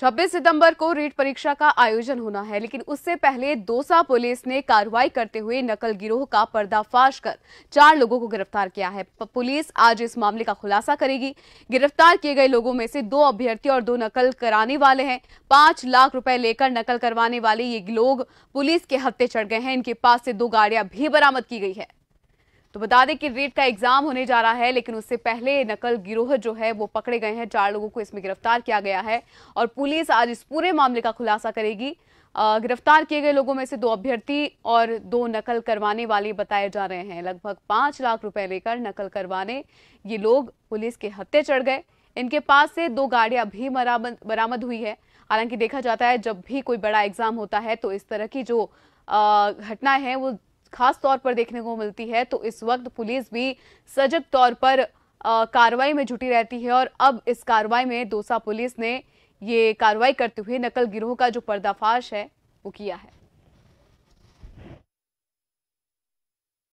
26 सितंबर को रीट परीक्षा का आयोजन होना है लेकिन उससे पहले दोसा पुलिस ने कार्रवाई करते हुए नकल गिरोह का पर्दाफाश कर चार लोगों को गिरफ्तार किया है पुलिस आज इस मामले का खुलासा करेगी गिरफ्तार किए गए लोगों में से दो अभ्यर्थी और दो नकल कराने वाले हैं पांच लाख रुपए लेकर नकल करवाने वाले ये लोग पुलिस के हत्ते चढ़ गए हैं इनके पास से दो गाड़ियां भी बरामद की गई है तो बता दें कि रेट का एग्जाम होने जा रहा है लेकिन उससे पहले नकल गिरोह जो है वो पकड़े गए हैं चार लोगों को इसमें गिरफ्तार किया गया है और पुलिस आज इस पूरे मामले का खुलासा करेगी गिरफ्तार किए गए लोगों में से दो अभ्यर्थी और दो नकल करवाने वाले बताए जा रहे हैं लगभग पांच लाख रुपए लेकर नकल करवाने ये लोग पुलिस के हत्ते चढ़ गए इनके पास से दो गाड़ियां भी बरामद हुई है हालांकि देखा जाता है जब भी कोई बड़ा एग्जाम होता है तो इस तरह की जो घटना है वो खास तौर पर देखने को मिलती है तो इस वक्त पुलिस भी सजग तौर पर कार्रवाई में जुटी रहती है और अब इस कार्रवाई में दोसा पुलिस ने ये कार्रवाई करते हुए नकल गिरोह का जो पर्दाफाश है वो किया है